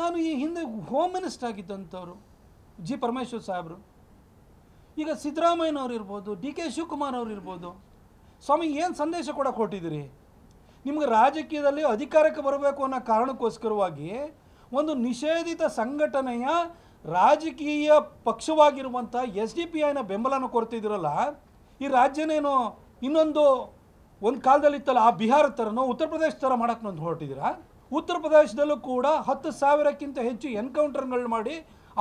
ನಾನು ಈ ಹಿಂದೆ ಹೋಮ್ ಮಿನಿಸ್ಟರ್ ಆಗಿದ್ದಂಥವ್ರು ಜಿ ಪರಮೇಶ್ವರ್ ಸಾಹೇಬರು ಈಗ ಸಿದ್ದರಾಮಯ್ಯನವ್ರು ಇರ್ಬೋದು ಡಿ ಕೆ ಶಿವಕುಮಾರ್ ಅವ್ರು ಇರ್ಬೋದು ಸ್ವಾಮಿ ಏನು ಸಂದೇಶ ಕೂಡ ಕೊಟ್ಟಿದ್ದೀರಿ ನಿಮಗೆ ರಾಜಕೀಯದಲ್ಲಿ ಅಧಿಕಾರಕ್ಕೆ ಬರಬೇಕು ಅನ್ನೋ ಕಾರಣಕ್ಕೋಸ್ಕರವಾಗಿ ಒಂದು ನಿಷೇಧಿತ ಸಂಘಟನೆಯ ರಾಜಕೀಯ ಪಕ್ಷವಾಗಿರುವಂಥ ಎಸ್ ಡಿ ಪಿ ಐನ ಬೆಂಬಲನ ಕೊಡ್ತಿದ್ದೀರಲ್ಲ ಈ ರಾಜ್ಯನೇನು ಇನ್ನೊಂದು ಒಂದು ಕಾಲದಲ್ಲಿತ್ತಲ್ಲ ಆ ಬಿಹಾರ ಥರನೋ ಉತ್ತರ ಪ್ರದೇಶ ಥರ ಮಾಡೋಕ್ಕೆ ಹೊರಟಿದ್ದೀರಾ ಉತ್ತರ ಪ್ರದೇಶದಲ್ಲೂ ಕೂಡ ಹತ್ತು ಸಾವಿರಕ್ಕಿಂತ ಹೆಚ್ಚು ಎನ್ಕೌಂಟರ್ಗಳು ಮಾಡಿ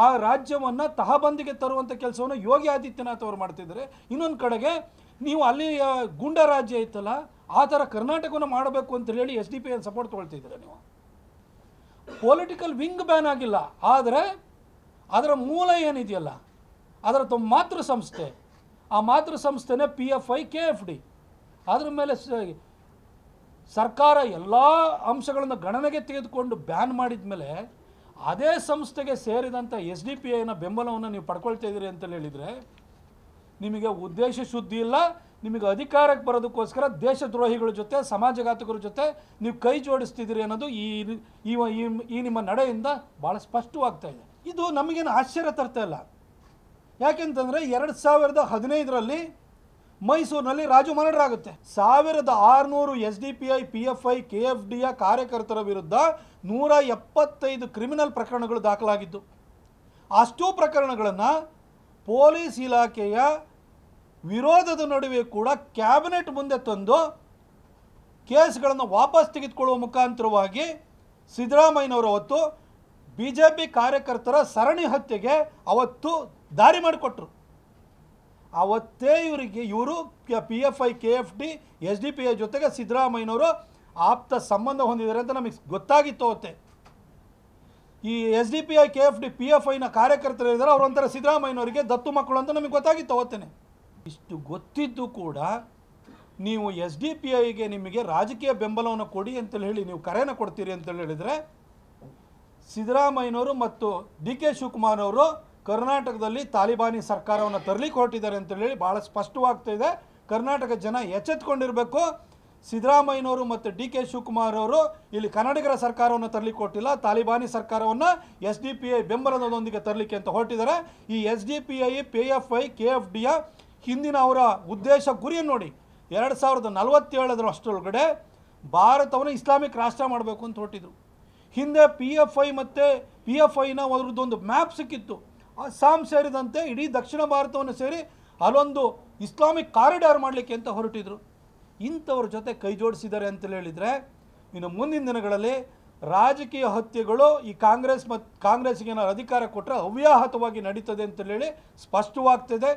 ಆ ರಾಜ್ಯವನ್ನು ತಹಬಂದಿಗೆ ತರುವಂಥ ಕೆಲಸವನ್ನು ಯೋಗಿ ಆದಿತ್ಯನಾಥ್ ಅವರು ಮಾಡ್ತಿದ್ದಾರೆ ಇನ್ನೊಂದು ಕಡೆಗೆ ನೀವು ಅಲ್ಲಿ ಗುಂಡ ರಾಜ್ಯ ಇತ್ತಲ್ಲ ಆ ಥರ ಕರ್ನಾಟಕವನ್ನು ಮಾಡಬೇಕು ಅಂತ ಹೇಳಿ S D P N support ತೊಗೊಳ್ತಿದ್ದೀರಾ ನೀವು ಪೊಲಿಟಿಕಲ್ ವಿಂಗ್ ಬ್ಯಾನ್ ಆಗಿಲ್ಲ ಆದರೆ ಅದರ ಮೂಲ ಏನಿದೆಯಲ್ಲ ಅದರ ಮಾತೃ ಸಂಸ್ಥೆ ಆ ಮಾತೃ ಸಂಸ್ಥೆನೇ P F I K F D ಅದ್ರ ಮೇಲೆ ಸರ್ಕಾರ ಎಲ್ಲ ಅಂಶಗಳನ್ನು ಗಣನೆಗೆ ತೆಗೆದುಕೊಂಡು ಬ್ಯಾನ್ ಮಾಡಿದ ಮೇಲೆ ಅದೇ ಸಂಸ್ಥೆಗೆ ಸೇರಿದಂಥ ಎಸ್ ಡಿ ಪಿ ಐನ ಬೆಂಬಲವನ್ನು ನೀವು ಪಡ್ಕೊಳ್ತಾ ಇದ್ದೀರಿ ಅಂತಲೇ ಹೇಳಿದರೆ ನಿಮಗೆ ಉದ್ದೇಶ ಶುದ್ಧಿ ಇಲ್ಲ ನಿಮಗೆ ಅಧಿಕಾರಕ್ಕೆ ಬರೋದಕ್ಕೋಸ್ಕರ ದೇಶದ್ರೋಹಿಗಳ ಜೊತೆ ಸಮಾಜಘಾತಕರ ಜೊತೆ ನೀವು ಕೈ ಜೋಡಿಸ್ತಿದ್ದೀರಿ ಅನ್ನೋದು ಈ ಈ ನಿಮ್ಮ ನಡೆಯಿಂದ ಭಾಳ ಸ್ಪಷ್ಟವಾಗ್ತಾ ಇದೆ ಇದು ನಮಗೇನು ಆಶ್ಚರ್ಯ ತರ್ತಾ ಇಲ್ಲ ಯಾಕೆಂತಂದರೆ ಎರಡು ಸಾವಿರದ ಹದಿನೈದರಲ್ಲಿ ಮೈಸೂರಿನಲ್ಲಿ ರಾಜು ಮರಡರಾಗುತ್ತೆ ಸಾವಿರದ ಆರುನೂರು S D P I P F I K F ಡಿಯ ಕಾರ್ಯಕರ್ತರ ವಿರುದ್ಧ ನೂರ ಎಪ್ಪತ್ತೈದು ಕ್ರಿಮಿನಲ್ ಪ್ರಕರಣಗಳು ದಾಖಲಾಗಿದ್ದು ಅಷ್ಟೂ ಪ್ರಕರಣಗಳನ್ನು ಪೊಲೀಸ್ ಇಲಾಖೆಯ ವಿರೋಧದ ನಡುವೆ ಕೂಡ ಕ್ಯಾಬಿನೆಟ್ ಮುಂದೆ ತಂದು ಕೇಸ್ಗಳನ್ನು ವಾಪಸ್ ತೆಗೆದುಕೊಳ್ಳುವ ಮುಖಾಂತರವಾಗಿ ಸಿದ್ದರಾಮಯ್ಯನವರು ಅವತ್ತು ಬಿ ಜೆ ಪಿ ಕಾರ್ಯಕರ್ತರ ಸರಣಿ ಹತ್ಯೆಗೆ ಅವತ್ತು ದಾರಿ ಮಾಡಿಕೊಟ್ರು ಆವತ್ತೇ ಇವರಿಗೆ ಇವರು P F I K F D S D P I ಜೊತೆಗೆ ಸಿದ್ದರಾಮಯ್ಯನವರು ಆಪ್ತ ಸಂಬಂಧ ಹೊಂದಿದ್ದಾರೆ ಅಂತ ನಮಗೆ ಗೊತ್ತಾಗಿತ್ತು ಅವತ್ತೆ ಈ S D P I K F D P F ಐನ ಕಾರ್ಯಕರ್ತರು ಇದ್ದಾರೆ ಅವರೊಂಥರ ಸಿದ್ದರಾಮಯ್ಯನವರಿಗೆ ದತ್ತು ಮಕ್ಕಳು ಅಂತ ನಮಗೆ ಗೊತ್ತಾಗಿತ್ತು ಅವತ್ತೇನೆ ಇಷ್ಟು ಗೊತ್ತಿದ್ದು ಕೂಡ ನೀವು ಎಸ್ ಡಿ ಪಿ ಐಗೆ ನಿಮಗೆ ರಾಜಕೀಯ ಬೆಂಬಲವನ್ನು ಕೊಡಿ ಅಂತೇಳಿ ಹೇಳಿ ನೀವು ಕರೆಯನ್ನು ಕೊಡ್ತೀರಿ ಅಂತೇಳಿ ಹೇಳಿದರೆ ಸಿದ್ದರಾಮಯ್ಯನವರು ಮತ್ತು ಡಿ ಕೆ ಶಿವಕುಮಾರ್ ಅವರು ಕರ್ನಾಟಕದಲ್ಲಿ ತಾಲಿಬಾನಿ ಸರ್ಕಾರವನ್ನು ತರಲಿಕ್ಕೆ ಹೊರಟಿದ್ದಾರೆ ಅಂತೇಳಿ ಭಾಳ ಇದೆ ಕರ್ನಾಟಕ ಜನ ಎಚ್ಚೆತ್ಕೊಂಡಿರಬೇಕು ಸಿದ್ದರಾಮಯ್ಯನವರು ಮತ್ತು ಡಿ ಕೆ ಶಿವಕುಮಾರ್ ಅವರು ಇಲ್ಲಿ ಕನ್ನಡಿಗರ ಸರ್ಕಾರವನ್ನು ತರಲಿಕ್ಕೆ ಕೊಟ್ಟಿಲ್ಲ ತಾಲಿಬಾನಿ ಸರ್ಕಾರವನ್ನು ಎಸ್ ಡಿ ಪಿ ಐ ಬೆಂಬಲದೊಂದಿಗೆ ತರಲಿಕ್ಕೆ ಅಂತ ಹೊರಟಿದ್ದಾರೆ ಈ S D P I P F I K F ಡಿಯ ಹಿಂದಿನ ಅವರ ಉದ್ದೇಶ ಗುರಿಯನ್ನು ನೋಡಿ ಎರಡು ಸಾವಿರದ ನಲವತ್ತೇಳರ ಅಷ್ಟರೊಳಗಡೆ ಭಾರತವನ್ನು ಇಸ್ಲಾಮಿಕ್ ರಾಷ್ಟ್ರ ಮಾಡಬೇಕು ಅಂತ ಹೊರಟಿದ್ರು ಹಿಂದೆ ಪಿ ಎಫ್ ಐ ಮತ್ತು ಪಿ ಎಫ್ ಐನ ಅದರದ್ದೊಂದು ಮ್ಯಾಪ್ ಸಿಕ್ಕಿತ್ತು ಅಸ್ಸಾಂ ಸೇರಿದಂತೆ ಇಡೀ ದಕ್ಷಿಣ ಭಾರತವನ್ನು ಸೇರಿ ಅಲ್ಲೊಂದು ಇಸ್ಲಾಮಿಕ್ ಕಾರಿಡಾರ್ ಮಾಡಲಿಕ್ಕೆ ಅಂತ ಹೊರಟಿದ್ರು ಇಂಥವ್ರ ಜೊತೆ ಕೈ ಜೋಡಿಸಿದ್ದಾರೆ ಅಂತ ಹೇಳಿದರೆ ಇನ್ನು ಮುಂದಿನ ದಿನಗಳಲ್ಲಿ ರಾಜಕೀಯ ಹತ್ಯೆಗಳು ಈ ಕಾಂಗ್ರೆಸ್ ಮತ್ತು ಕಾಂಗ್ರೆಸ್ಗೆ ಏನಾದ್ರು ಅಧಿಕಾರ ಕೊಟ್ಟರೆ ಅವ್ಯಾಹತವಾಗಿ ನಡೀತದೆ ಹೇಳಿ ಸ್ಪಷ್ಟವಾಗ್ತದೆ